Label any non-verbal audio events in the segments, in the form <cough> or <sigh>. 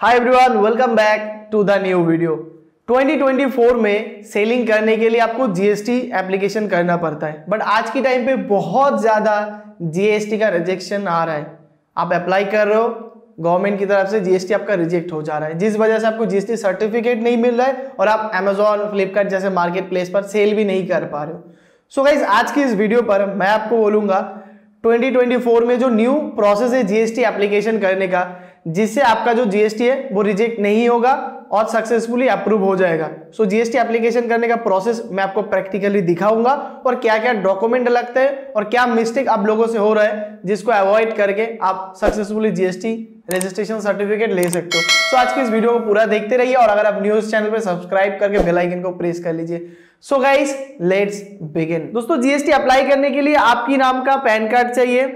hi everyone welcome back to the new video 2024 में selling करने के लिए आपको जीएसटी एप्लीकेशन करना पड़ता है बट आज के टाइम पे बहुत ज़्यादा जीएसटी का रिजेक्शन आ रहा है आप अप्लाई कर रहे हो गवर्नमेंट की तरफ से जीएसटी आपका रिजेक्ट हो जा रहा है जिस वजह से आपको जीएसटी सर्टिफिकेट नहीं मिल रहा है और आप अमेजोन फ्लिपकार्ट जैसे मार्केट प्लेस पर सेल भी नहीं कर पा रहे हो सो गाइज आज की इस वीडियो पर मैं आपको बोलूँगा 2024 में जो न्यू प्रोसेस है जीएसटी एप्लीकेशन करने का जिससे आपका जो जीएसटी है वो रिजेक्ट नहीं होगा और सक्सेसफुली अप्रूव हो जाएगा सो जीएसटी एप्लीकेशन करने का प्रोसेस मैं आपको प्रैक्टिकली दिखाऊंगा और क्या क्या डॉक्यूमेंट लगते हैं और क्या मिस्टेक आप लोगों से हो रहा है जिसको अवॉइड करके आप सक्सेसफुली जीएसटी रजिस्ट्रेशन सर्टिफिकेट ले सकते हो सो आज की इस वीडियो को पूरा देखते रहिए और अगर आप न्यूज चैनल पर सब्सक्राइब करके बेलाइकन को प्रेस कर लीजिए सो गाइज लेट्स बिगिन दोस्तों जीएसटी अप्लाई करने के लिए आपकी नाम का पैन कार्ड चाहिए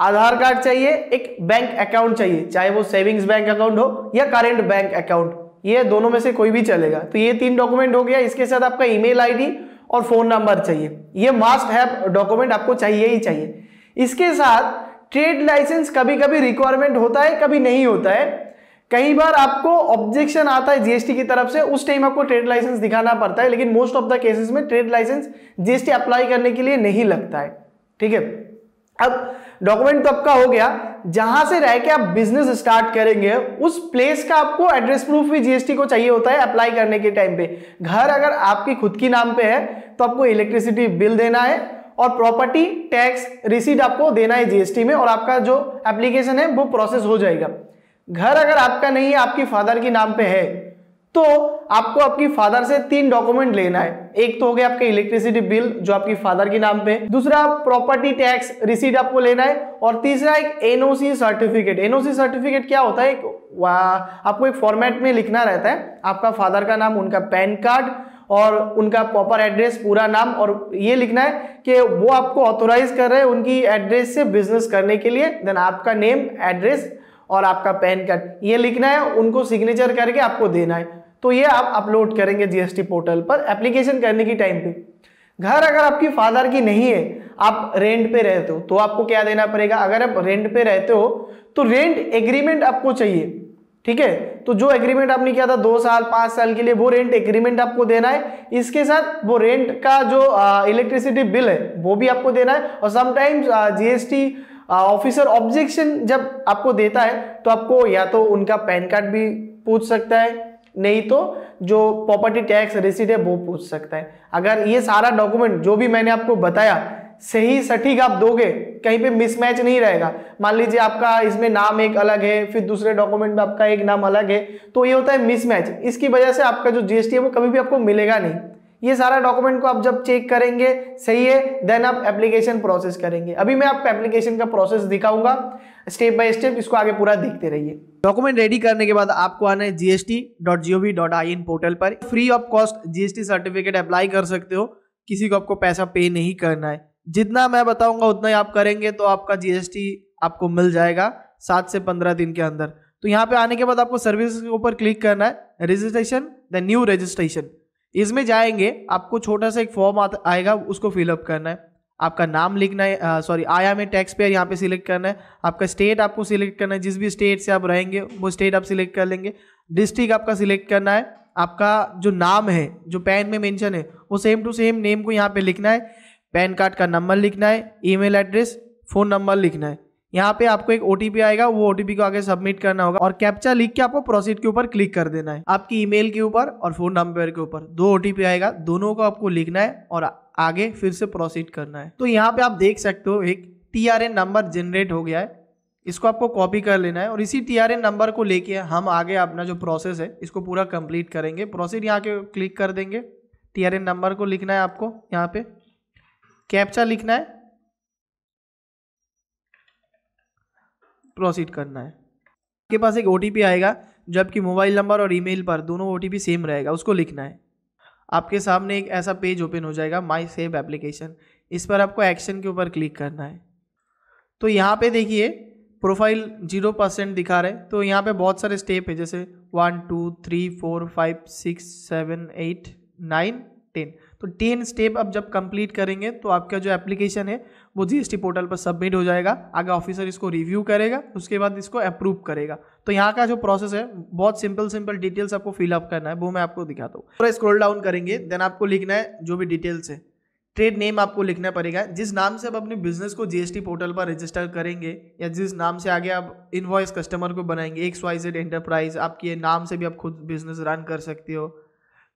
आधार कार्ड चाहिए एक बैंक अकाउंट चाहिए चाहे वो सेविंग्स बैंक अकाउंट हो या करेंट बैंक अकाउंट ये दोनों में से कोई भी चलेगा तो ये तीन डॉक्यूमेंट हो गया इसके साथ आपका ईमेल आईडी और फोन नंबर चाहिए ये मास्ट है डॉक्यूमेंट आपको चाहिए ही चाहिए इसके साथ ट्रेड लाइसेंस कभी कभी रिक्वायरमेंट होता है कभी नहीं होता है कई बार आपको ऑब्जेक्शन आता है जीएसटी की तरफ से उस टाइम आपको ट्रेड लाइसेंस दिखाना पड़ता है लेकिन मोस्ट ऑफ द केसेस में ट्रेड लाइसेंस जीएसटी अप्लाई करने के लिए नहीं लगता है ठीक है अब डॉक्यूमेंट तो आपका हो गया जहां से रह के आप बिजनेस स्टार्ट करेंगे उस प्लेस का आपको एड्रेस प्रूफ भी जीएसटी को चाहिए होता है अप्लाई करने के टाइम पे घर अगर आपकी खुद की नाम पे है तो आपको इलेक्ट्रिसिटी बिल देना है और प्रॉपर्टी टैक्स रिसीट आपको देना है जीएसटी में और आपका जो एप्लीकेशन है वो प्रोसेस हो जाएगा घर अगर आपका नहीं है आपकी फादर की नाम पे है तो आपको आपकी फादर से तीन डॉक्यूमेंट लेना है एक तो हो गया आपके इलेक्ट्रिसिटी बिल जो आपकी फादर के नाम पे दूसरा प्रॉपर्टी टैक्स रिसीट आपको लेना है और तीसरा एक एनओसी सर्टिफिकेट एनओसी सर्टिफिकेट क्या होता है एक आपको एक फॉर्मेट में लिखना रहता है आपका फादर का नाम उनका पैन कार्ड और उनका प्रॉपर एड्रेस पूरा नाम और ये लिखना है कि वो आपको ऑथोराइज कर रहे हैं उनकी एड्रेस से बिजनेस करने के लिए देन आपका नेम एड्रेस और आपका पैन कार्ड ये लिखना है उनको सिग्नेचर करके आपको देना है तो ये आप अपलोड करेंगे जीएसटी पोर्टल पर एप्लीकेशन करने की टाइम पे घर अगर आपकी फादर की नहीं है आप रेंट पे रहते हो तो आपको क्या देना पड़ेगा अगर आप रेंट पे रहते हो तो रेंट एग्रीमेंट आपको चाहिए ठीक है तो जो एग्रीमेंट आपने किया था दो साल पाँच साल के लिए वो रेंट एग्रीमेंट आपको देना है इसके साथ वो रेंट का जो इलेक्ट्रिसिटी बिल है वो भी आपको देना है और समटाइम्स जीएसटी ऑफिसर ऑब्जेक्शन जब आपको देता है तो आपको या तो उनका पैन कार्ड भी पूछ सकता है नहीं तो जो प्रॉपर्टी टैक्स रिसीट है वो पूछ सकता है अगर ये सारा डॉक्यूमेंट जो भी मैंने आपको बताया सही सटीक आप दोगे कहीं पे मिसमैच नहीं रहेगा मान लीजिए आपका इसमें नाम एक अलग है फिर दूसरे डॉक्यूमेंट में आपका एक नाम अलग है तो ये होता है मिसमैच इसकी वजह से आपका जो जीएसटी है वो कभी भी आपको मिलेगा नहीं ये सारा डॉक्यूमेंट को आप जब चेक करेंगे सही है देन आप एप्लीकेशन प्रोसेस करेंगे अभी मैं आपको एप्लीकेशन का प्रोसेस दिखाऊंगा स्टेप बाय स्टेप इसको आगे पूरा देखते रहिए डॉक्यूमेंट रेडी करने के बाद आपको आना है जीएसटी पोर्टल पर free of cost GST certificate apply कर सकते हो किसी को आपको पैसा पे नहीं करना है जितना मैं बताऊंगा उतना ही आप करेंगे तो आपका जीएसटी आपको मिल जाएगा सात से पंद्रह दिन के अंदर तो यहाँ पे आने के बाद आपको सर्विस के ऊपर क्लिक करना है रजिस्ट्रेशन द न्यू रजिस्ट्रेशन इसमें जाएंगे आपको छोटा सा एक फॉर्म आएगा उसको फिलअप करना है आपका नाम लिखना है सॉरी आया में टैक्स पेयर यहाँ पे सिलेक्ट करना है आपका स्टेट आपको सिलेक्ट करना है जिस भी स्टेट से आप रहेंगे वो स्टेट आप सिलेक्ट कर लेंगे डिस्ट्रिक्ट आपका सिलेक्ट करना है आपका जो नाम है जो पैन में मेंशन है वो सेम टू सेम नेम को यहाँ पे लिखना है पैन कार्ड का नंबर लिखना है ईमेल एड्रेस फ़ोन नंबर लिखना है यहाँ पे आपको एक ओटीपी आएगा वो ओटीपी को आगे सबमिट करना होगा और कैप्चा लिख के आपको प्रोसीड के ऊपर क्लिक कर देना है आपकी ईमेल के ऊपर और फोन नंबर के ऊपर दो ओटीपी आएगा दोनों को आपको लिखना है और आगे फिर से प्रोसीड करना है तो यहाँ पे आप देख सकते हो एक टी नंबर जनरेट हो गया है इसको आपको कॉपी कर लेना है और इसी टी नंबर को लेके हम आगे अपना जो प्रोसेस है इसको पूरा कंप्लीट करेंगे प्रोसीड यहाँ के क्लिक कर देंगे टी नंबर को लिखना है आपको यहाँ पे कैप्चा लिखना है प्रोसीड करना है आपके पास एक ओ आएगा जबकि मोबाइल नंबर और ईमेल पर दोनों ओ सेम रहेगा उसको लिखना है आपके सामने एक ऐसा पेज ओपन हो जाएगा माई सेव एप्लीकेशन इस पर आपको एक्शन के ऊपर क्लिक करना है तो यहाँ पे देखिए प्रोफाइल जीरो परसेंट दिखा रहे तो यहाँ पे बहुत सारे स्टेप है जैसे one two three four five six seven eight nine ten तो टेन स्टेप अब जब कंप्लीट करेंगे तो आपका जो एप्लीकेशन है वो जी पोर्टल पर सबमिट हो जाएगा आगे ऑफिसर इसको रिव्यू करेगा उसके बाद इसको अप्रूव करेगा तो यहाँ का जो प्रोसेस है बहुत सिंपल सिंपल डिटेल्स आपको फिलअप करना है वो मैं आपको दिखाता हूँ थोड़ा स्क्रोल डाउन करेंगे देन आपको लिखना है जो भी डिटेल्स है ट्रेड नेम आपको लिखना पड़ेगा जिस नाम से आप अपने बिजनेस को जीएसटी पोर्टल पर रजिस्टर करेंगे या जिस नाम से आगे आप इनवॉइस कस्टमर को बनाएंगे एक्स वाई जेड एंटरप्राइज आपके नाम से भी आप खुद बिजनेस रन कर सकते हो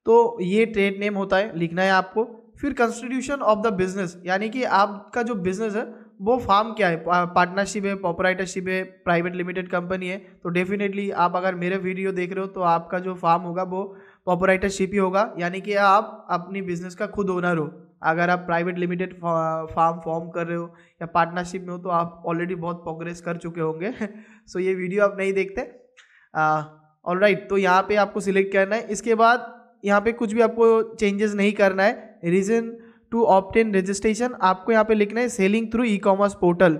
तो ये ट्रेड नेम होता है लिखना है आपको फिर कंस्टिट्यूशन ऑफ द बिजनेस यानी कि आपका जो बिजनेस है वो फार्म क्या है पार्टनरशिप है पॉपराइटरशिप है प्राइवेट लिमिटेड कंपनी है तो डेफिनेटली आप अगर मेरे वीडियो देख रहे हो तो आपका जो फार्म होगा वो पॉपराइटरशिप ही होगा यानी कि आप अपनी बिजनेस का खुद ओनर हो अगर आप प्राइवेट लिमिटेड फार्म फॉर्म कर रहे हो या पार्टनरशिप में हो तो आप ऑलरेडी बहुत प्रोग्रेस कर चुके होंगे सो <laughs> so ये वीडियो आप नहीं देखते ऑल राइट right, तो यहाँ पे आपको सिलेक्ट करना है इसके बाद यहाँ पे कुछ भी आपको चेंजेस नहीं करना है रीज़न टू ऑप्टेन रजिस्ट्रेशन आपको यहाँ पे लिखना है selling through e commerce portal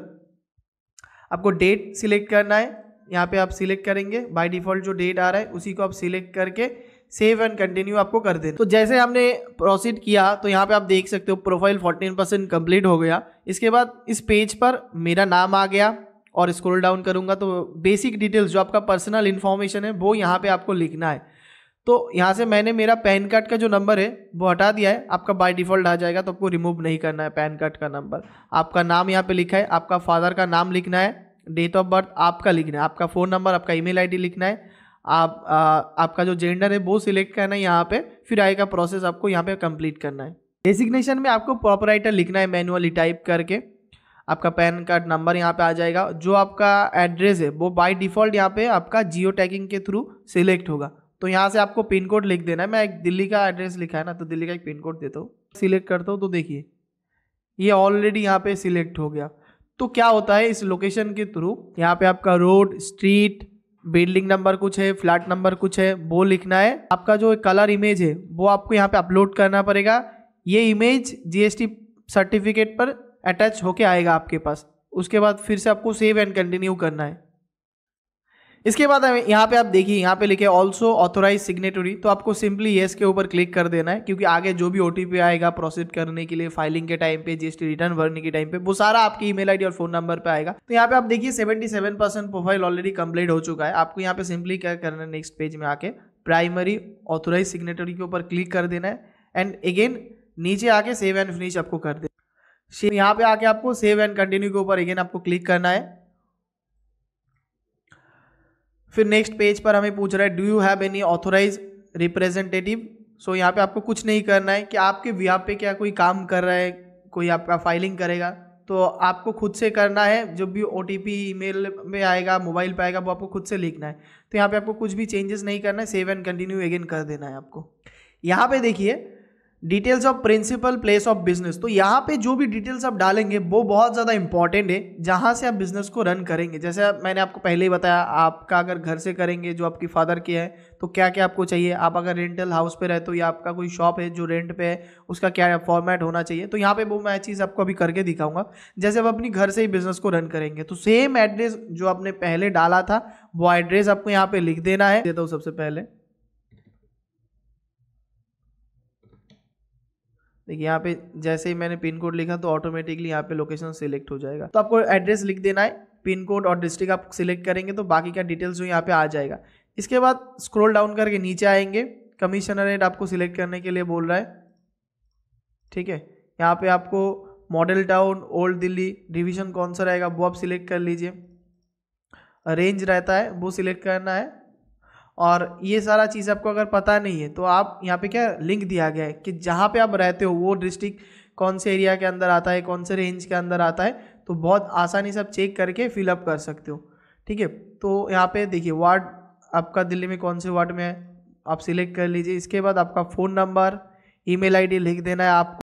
आपको डेट सिलेक्ट करना है यहाँ पे आप सिलेक्ट करेंगे बाय डिफ़ॉल्ट जो डेट आ रहा है उसी को आप सिलेक्ट करके सेव एंड कंटिन्यू आपको कर दे तो जैसे हमने प्रोसीड किया तो यहाँ पे आप देख सकते हो प्रोफाइल 14 परसेंट कम्प्लीट हो गया इसके बाद इस पेज पर मेरा नाम आ गया और स्क्रॉल डाउन करूँगा तो बेसिक डिटेल्स जो आपका पर्सनल इन्फॉर्मेशन है वो यहाँ पर आपको लिखना है तो यहाँ से मैंने मेरा पैन कार्ड का जो नंबर है वो हटा दिया है आपका बाय डिफ़ॉल्ट आ जाएगा तो आपको रिमूव नहीं करना है पैन कार्ड का नंबर आपका नाम यहाँ पे लिखा है आपका फादर का नाम लिखना है डेट ऑफ बर्थ आपका लिखना है आपका फ़ोन नंबर आपका ईमेल आईडी लिखना है आप आ, आपका जो जेंडर है वो सिलेक्ट करना है यहाँ पर फिर आएगा प्रोसेस आपको यहाँ पर कंप्लीट करना है डेजिग्नेशन में आपको आइटर लिखना है मैनुअली टाइप करके आपका पैन कार्ड नंबर यहाँ पे आ जाएगा जो आपका एड्रेस है वो बाय डिफ़ॉल्ट यहाँ पे आपका जियो टैगिंग के थ्रू सिलेक्ट होगा तो यहाँ से आपको पिन कोड लिख देना है मैं एक दिल्ली का एड्रेस लिखा है ना तो दिल्ली का एक पिन कोड देता हूँ सिलेक्ट करता हूँ तो देखिए ये ऑलरेडी यहाँ पे सिलेक्ट हो गया तो क्या होता है इस लोकेशन के थ्रू यहाँ पे आपका रोड स्ट्रीट बिल्डिंग नंबर कुछ है फ्लैट नंबर कुछ है वो लिखना है आपका जो कलर इमेज है वो आपको यहाँ पे अपलोड करना पड़ेगा ये इमेज जीएसटी सर्टिफिकेट पर अटैच होके आएगा आपके पास उसके बाद फिर से आपको सेव एंड कंटिन्यू करना है इसके बाद यहाँ पे आप देखिए यहाँ पे लिखे ऑल्सो ऑथोराइज सिग्नेटरी तो आपको सिंपली येस के ऊपर क्लिक कर देना है क्योंकि आगे जो भी ओ आएगा प्रोसेस करने के लिए फाइलिंग के टाइम पे जीएसटी रिटर्न भरने के टाइम पे वो सारा आपकी ईमेल आईडी और फोन नंबर पे आएगा तो यहाँ पे आप देखिए seventy percent profile already complete हो चुका है आपको यहाँ पे सिंपली क्या करना है नेक्स्ट पेज में आके प्राइमरी ऑथोराइज सिग्नेटरी के ऊपर क्लिक कर देना है एंड अगेन नीचे आके सेव एंड फिनिश आपको कर दे यहाँ पे आके आपको सेव एंड कंटिन्यू के ऊपर अगेन आपको क्लिक करना है फिर नेक्स्ट पेज पर हमें पूछ रहा है do you have any authorise representative so यहाँ पे आपको कुछ नहीं करना है कि आपके व्याप पे क्या कोई काम कर रहा है कोई आपका फाइलिंग करेगा तो आपको खुद से करना है जो भी O T P email में आएगा मोबाइल पर आएगा वो आपको खुद से लिखना है तो यहाँ पे आपको कुछ भी चेंजेस नहीं करना है सेव एंड कंटिन्यू अगेन कर देना है आपको यहाँ पे देखिए details of principal place of business तो यहाँ पे जो भी डिटेल्स आप डालेंगे वो बहुत ज़्यादा इंपॉर्टेंट है जहाँ से आप बिजनेस को रन करेंगे जैसे मैंने आपको पहले ही बताया आपका अगर घर से करेंगे जो आपकी फादर की है तो क्या क्या आपको चाहिए आप अगर रेंटल हाउस पे रहते हो तो या आपका कोई शॉप है जो रेंट पे है उसका क्या फॉर्मेट होना चाहिए तो यहाँ पे वो मैं चीज़ आपको अभी करके दिखाऊंगा जैसे आप अपनी घर से ही बिजनेस को रन करेंगे तो सेम एड्रेस जो आपने पहले डाला था वो एड्रेस आपको यहाँ पे लिख देना है देता तो हूँ सबसे पहले देखिए यहाँ पे जैसे ही मैंने पिन कोड लिखा तो ऑटोमेटिकली यहाँ पे लोकेशन सिलेक्ट हो जाएगा तो आपको एड्रेस लिख देना है पिन कोड और डिस्ट्रिक्ट आप सिलेक्ट करेंगे तो बाकी का डिटेल्स जो यहाँ पे आ जाएगा इसके बाद स्क्रॉल डाउन करके नीचे आएंगे कमिश्नरेट आपको सिलेक्ट करने के लिए बोल रहा है ठीक है यहाँ पे आपको Model Town Old Delhi division कौन सा रहेगा वो आप सिलेक्ट कर लीजिए रेंज रहता है वो सिलेक्ट करना है और ये सारा चीज़ आपको अगर पता नहीं है तो आप यहाँ पे क्या लिंक दिया गया है कि जहाँ पे आप रहते हो वो डिस्ट्रिक्ट कौन से एरिया के अंदर आता है कौन से रेंज के अंदर आता है तो बहुत आसानी से आप चेक करके फिलअप कर सकते हो ठीक है तो यहाँ पे देखिए वार्ड आपका दिल्ली में कौन से वार्ड में है आप सिलेक्ट कर लीजिए इसके बाद आपका फ़ोन नंबर ई मेल लिख देना है आपको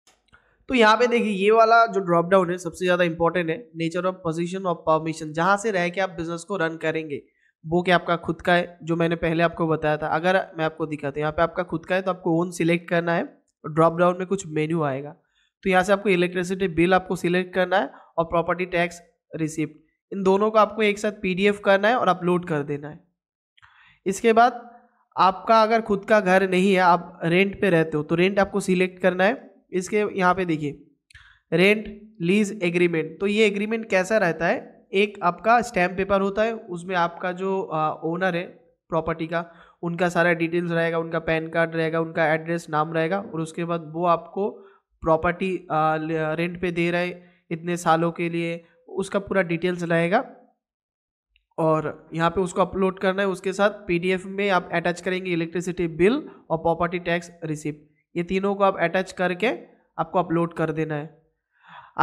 तो यहाँ पे देखिए ये वाला जो ड्रॉपडाउन है सबसे ज़्यादा इंपॉर्टेंट है nature of position of permission जहाँ से रह के आप बिजनेस को रन करेंगे वो क्या आपका खुद का है जो मैंने पहले आपको बताया था अगर मैं आपको दिखाता हूँ यहाँ पे आपका खुद का है तो आपको ओन सिलेक्ट करना है और ड्रॉप डाउन में कुछ मेन्यू आएगा तो यहाँ से आपको इलेक्ट्रिसिटी बिल आपको सिलेक्ट करना है और प्रॉपर्टी टैक्स रिसिप्ट इन दोनों को आपको एक साथ पी करना है और अपलोड कर देना है इसके बाद आपका अगर खुद का घर नहीं है आप रेंट पर रहते हो तो रेंट आपको सिलेक्ट करना है इसके यहाँ पर देखिए रेंट लीज एग्रीमेंट तो ये एग्रीमेंट कैसा रहता है एक आपका स्टैम्प पेपर होता है उसमें आपका जो ओनर है प्रॉपर्टी का उनका सारा डिटेल्स रहेगा उनका पैन कार्ड रहेगा उनका एड्रेस नाम रहेगा और उसके बाद वो आपको प्रॉपर्टी रेंट पे दे रहे इतने सालों के लिए उसका पूरा डिटेल्स रहेगा और यहाँ पे उसको अपलोड करना है उसके साथ पीडीएफ में आप अटैच करेंगे इलेक्ट्रिसिटी बिल और प्रॉपर्टी टैक्स रिसिप्ट ये तीनों को आप अटैच करके आपको अपलोड कर देना है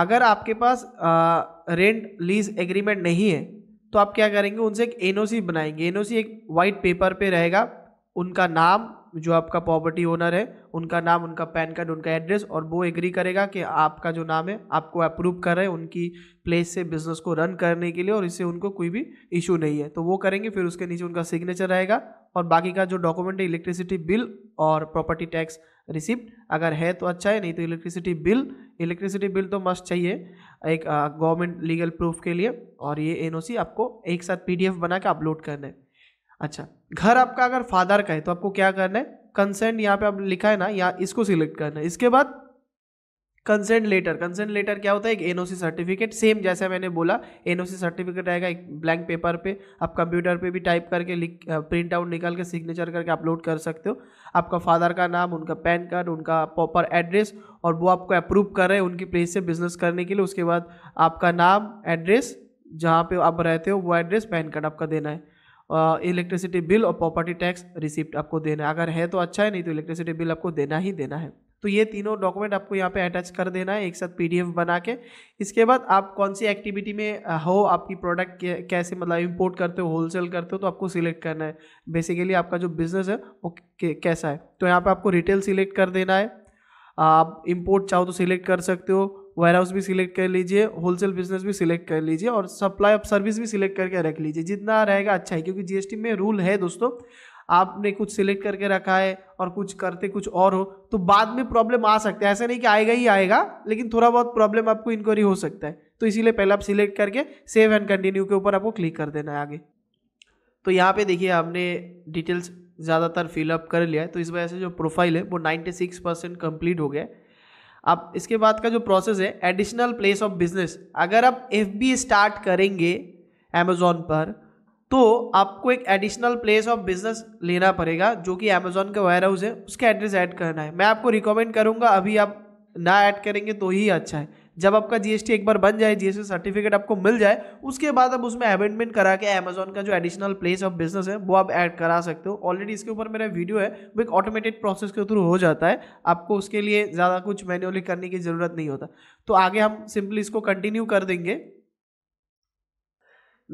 अगर आपके पास रेंट लीज एग्रीमेंट नहीं है तो आप क्या करेंगे उनसे एक एनओसी बनाएंगे एनओसी एक वाइट पेपर पे रहेगा उनका नाम जो आपका प्रॉपर्टी ओनर है उनका नाम उनका पैन कार्ड उनका एड्रेस और वो एग्री करेगा कि आपका जो नाम है आपको अप्रूव कर रहे हैं उनकी प्लेस से बिजनेस को रन करने के लिए और इससे उनको कोई भी इशू नहीं है तो वो करेंगे फिर उसके नीचे उनका सिग्नेचर रहेगा और बाकी का जो डॉक्यूमेंट है इलेक्ट्रिसिटी बिल और प्रॉपर्टी टैक्स रिसिप्ट अगर है तो अच्छा है नहीं तो इलेक्ट्रिसिटी बिल इलेक्ट्रिसिटी बिल तो मस्ट चाहिए एक गवर्नमेंट लीगल प्रूफ के लिए और ये एनओसी आपको एक साथ पीडीएफ बना के अपलोड करना है अच्छा घर आपका अगर फादर का है तो आपको क्या करना है कंसेंट यहाँ पे आप लिखा है ना यहाँ इसको सिलेक्ट करना है इसके बाद कंसेंट लेटर कंसेंट लेटर क्या होता है एक एनओसी सर्टिफिकेट सेम जैसा मैंने बोला एनओसी सर्टिफिकेट आएगा एक ब्लैंक पेपर पे आप कंप्यूटर पे भी टाइप करके लिख प्रिंट आउट निकाल के सिग्नेचर करके अपलोड कर सकते हो आपका फादर का नाम उनका पैन कार्ड उनका प्रॉपर एड्रेस और वो आपको अप्रूव कर रहे हैं उनकी प्लेस से बिजनेस करने के लिए उसके बाद आपका नाम एड्रेस जहाँ पे आप रहते हो वो एड्रेस पैन कार्ड आपका देना है इलेक्ट्रिसिटी बिल और प्रॉपर्टी टैक्स रिसिप्ट आपको देना है अगर है तो अच्छा है नहीं तो इलेक्ट्रिसिटी बिल आपको देना ही देना है तो ये तीनों डॉक्यूमेंट आपको यहाँ पे अटैच कर देना है एक साथ पीडीएफ बना के इसके बाद आप कौन सी एक्टिविटी में हो आपकी प्रोडक्ट कैसे मतलब इंपोर्ट करते हो होलसेल करते हो तो आपको सिलेक्ट करना है बेसिकली आपका जो बिजनेस है वो कैसा है तो यहाँ पे आपको रिटेल सिलेक्ट कर देना है आप इम्पोर्ट चाहो तो सिलेक्ट कर सकते हो वेयर हाउस भी सिलेक्ट कर लीजिए होलसेल बिजनेस भी सिलेक्ट कर लीजिए और सप्लाई ऑफ सर्विस भी सिलेक्ट करके रख लीजिए जितना रहेगा अच्छा है क्योंकि जीएसटी में रूल है दोस्तों आपने कुछ सिलेक्ट करके रखा है और कुछ करते कुछ और हो तो बाद में प्रॉब्लम आ सकता है ऐसा नहीं कि आएगा ही आएगा लेकिन थोड़ा बहुत प्रॉब्लम आपको इंक्वायरी हो सकता है तो इसीलिए पहले आप सिलेक्ट करके सेव एंड कंटिन्यू के ऊपर आपको क्लिक कर देना है आगे तो यहाँ पे देखिए आपने डिटेल्स ज़्यादातर फिलअप कर लिया है तो इस वजह से जो प्रोफाइल है वो सिक्स परसेंट कम्प्लीट हो गया है अब इसके बाद का जो प्रोसेस है एडिशनल प्लेस ऑफ बिजनेस अगर आप एफ बी स्टार्ट करेंगे अमेजोन पर तो आपको एक एडिशनल प्लेस ऑफ बिजनेस लेना पड़ेगा जो कि अमेजोन का वेयर हाउस है उसका एड्रेस ऐड करना है मैं आपको रिकमेंड करूँगा अभी आप ना ऐड करेंगे तो ही अच्छा है जब आपका जीएसटी एक बार बन जाए जीएसटी सर्टिफिकेट आपको मिल जाए उसके बाद आप उसमें अमेंडमेंट करा के अमेजोन का जो एडिशनल प्लेस ऑफ बिजनेस है वो आप ऐड करा सकते हो ऑलरेडी इसके ऊपर मेरा वीडियो है वो एक ऑटोमेटेड प्रोसेस के थ्रू हो जाता है आपको उसके लिए ज़्यादा कुछ मैन्युअली करने की ज़रूरत नहीं होता तो आगे हम सिंपली इसको कंटिन्यू कर देंगे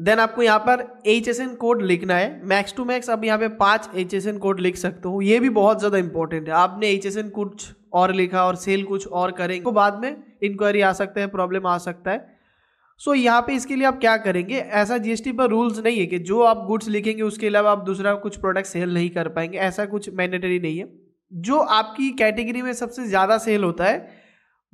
देन आपको यहाँ पर एच एस एन कोड लिखना है मैक्स टू मैक्स आप यहाँ पे पांच एच एस एन कोड लिख सकते हो ये भी बहुत ज़्यादा इंपॉर्टेंट है आपने एच एस एन कुछ और लिखा और सेल कुछ और करेंगे तो बाद में इंक्वायरी आ सकते हैं प्रॉब्लम आ सकता है सो so, यहाँ पे इसके लिए आप क्या करेंगे ऐसा जीएसटी पर रूल्स नहीं है कि जो आप गुड्स लिखेंगे उसके अलावा आप दूसरा कुछ प्रोडक्ट सेल नहीं कर पाएंगे ऐसा कुछ मैंडेटरी नहीं है जो आपकी कैटेगरी में सबसे ज़्यादा सेल होता है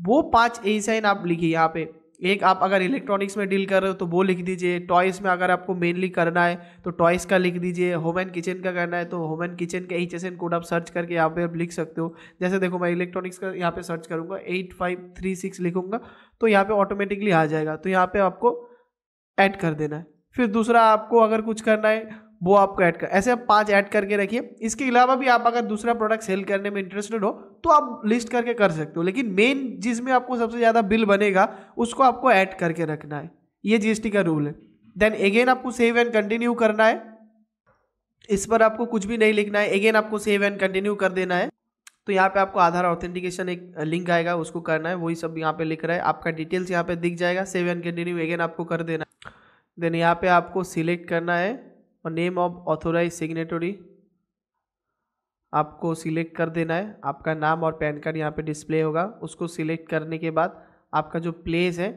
वो पाँच ए साइन आप लिखिए यहाँ पे एक आप अगर इलेक्ट्रॉनिक्स में डील कर रहे हो तो वो लिख दीजिए टॉयज़ में अगर आपको मेनली करना है तो टॉयज़ का लिख दीजिए होम एंड किचन का करना है तो होम एंड किचन का एच एस एन कोड आप सर्च करके यहाँ पे आप लिख सकते हो जैसे देखो मैं इलेक्ट्रॉनिक्स का यहाँ पे सर्च करूँगा एट फाइव थ्री सिक्स लिखूँगा तो यहाँ पे ऑटोमेटिकली आ जाएगा तो यहाँ पे आपको ऐड कर देना है फिर दूसरा आपको अगर कुछ करना है वो आपको ऐड कर ऐसे आप पाँच ऐड करके रखिए इसके अलावा भी आप अगर दूसरा प्रोडक्ट सेल करने में इंटरेस्टेड हो तो आप लिस्ट करके कर सकते हो लेकिन मेन जिसमें आपको सबसे ज़्यादा बिल बनेगा उसको आपको ऐड करके रखना है ये जीएसटी का रूल है देन अगेन आपको सेव एंड कंटिन्यू करना है इस पर आपको कुछ भी नहीं लिखना है अगेन आपको सेव एंड कंटिन्यू कर देना है तो यहाँ पे आपको आधार ऑथेंटिकेशन एक लिंक आएगा उसको करना है वही सब यहाँ पे लिख रहा है आपका डिटेल्स यहाँ पे दिख जाएगा सेव एंड कंटिन्यू अगेन आपको कर देना है देन यहाँ पे आपको सिलेक्ट करना है और नेम ऑफ ऑथोराइज सिग्नेटरी आपको सिलेक्ट कर देना है आपका नाम और पैन कार्ड यहाँ पे डिस्प्ले होगा उसको सिलेक्ट करने के बाद आपका जो प्लेस है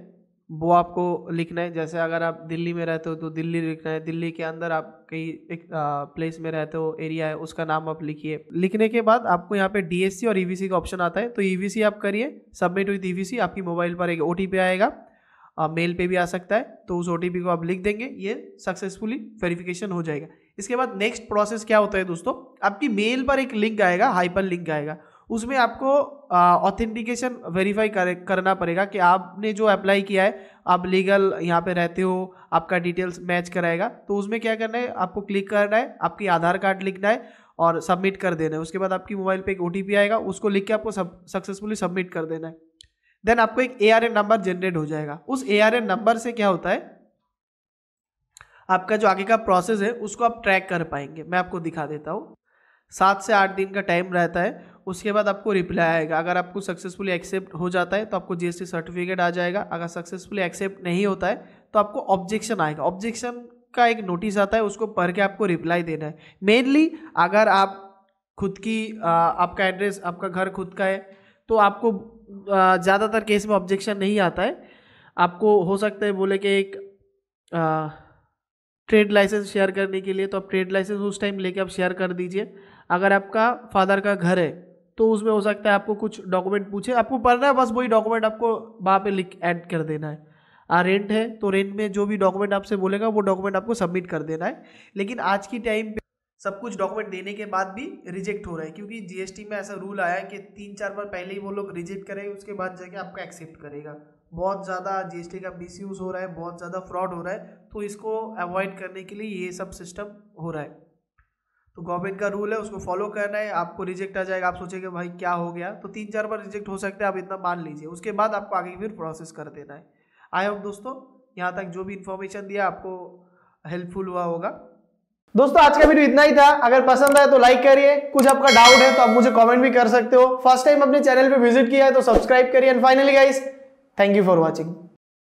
वो आपको लिखना है जैसे अगर आप दिल्ली में रहते हो तो दिल्ली लिखना है दिल्ली के अंदर आप कहीं एक प्लेस में रहते हो एरिया है उसका नाम आप लिखिए लिखने के बाद आपको यहाँ पे डीएससी और ईवीसी e का ऑप्शन आता है तो ईवीसी e आप करिए सबमिट विथ ईवीसी आपकी मोबाइल पर एक ओ आएगा मेल पे भी आ सकता है तो उस ओ को आप लिख देंगे ये सक्सेसफुली वेरिफिकेशन हो जाएगा इसके बाद नेक्स्ट प्रोसेस क्या होता है दोस्तों आपकी मेल पर एक लिंक आएगा हाइपर लिंक आएगा उसमें आपको ऑथेंटिकेशन वेरीफाई कर, करना पड़ेगा कि आपने जो अप्लाई किया है आप लीगल यहाँ पे रहते हो आपका डिटेल्स मैच कराएगा तो उसमें क्या करना है आपको क्लिक करना है आपकी आधार कार्ड लिखना है और सबमिट कर देना है उसके बाद आपकी मोबाइल पे एक ओ आएगा उसको लिख के आपको सब सक्सेसफुली सबमिट कर देना है देन आपको एक ए नंबर जनरेट हो जाएगा उस ए नंबर से क्या होता है आपका जो आगे का प्रोसेस है उसको आप ट्रैक कर पाएंगे मैं आपको दिखा देता हूँ सात से आठ दिन का टाइम रहता है उसके बाद आपको रिप्लाई आएगा अगर आपको सक्सेसफुली एक्सेप्ट हो जाता है तो आपको जीएसटी सर्टिफिकेट आ जाएगा अगर सक्सेसफुली एक्सेप्ट नहीं होता है तो आपको ऑब्जेक्शन आएगा ऑब्जेक्शन का एक नोटिस आता है उसको पढ़ के आपको रिप्लाई देना है मेनली अगर आप खुद की आपका एड्रेस आपका घर खुद का है तो आपको ज़्यादातर केस में ऑब्जेक्शन नहीं आता है आपको हो सकता है बोले कि एक ट्रेड लाइसेंस शेयर करने के लिए तो आप ट्रेड लाइसेंस उस टाइम लेके आप शेयर कर दीजिए अगर आपका फादर का घर है तो उसमें हो सकता है आपको कुछ डॉक्यूमेंट पूछे आपको पढ़ना है बस वही डॉक्यूमेंट आपको वहाँ पे लिख ऐड कर देना है आ रेंट है तो रेंट में जो भी डॉक्यूमेंट आपसे बोलेगा वो डॉक्यूमेंट आपको सबमिट कर देना है लेकिन आज की टाइम सब कुछ डॉक्यूमेंट देने के बाद भी रिजेक्ट हो रहा है क्योंकि जीएसटी में ऐसा रूल आया है कि तीन चार बार पहले ही वो लोग रिजेक्ट करेंगे उसके बाद जाके आपका एक्सेप्ट करेगा बहुत ज़्यादा जीएसटी का मिस यूज़ हो रहा है बहुत ज़्यादा फ्रॉड हो रहा है तो इसको अवॉइड करने के लिए ये सब सिस्टम हो रहा है तो गवर्नमेंट का रूल है उसको फॉलो करना है आपको रिजेक्ट आ जाएगा आप सोचेंगे भाई क्या हो गया तो तीन चार बार रिजेक्ट हो सकते हैं आप इतना मान लीजिए उसके बाद आपको आगे फिर प्रोसेस कर देना है आई होप दोस्तों यहाँ तक जो भी इन्फॉर्मेशन दिया आपको हेल्पफुल हुआ होगा दोस्तों आज का वीडियो इतना ही था अगर पसंद आए तो लाइक करिए कुछ आपका डाउट है तो आप मुझे कमेंट भी कर सकते हो फर्स्ट टाइम अपने चैनल पे विजिट किया है तो सब्सक्राइब करिए and finally guys thank you for watching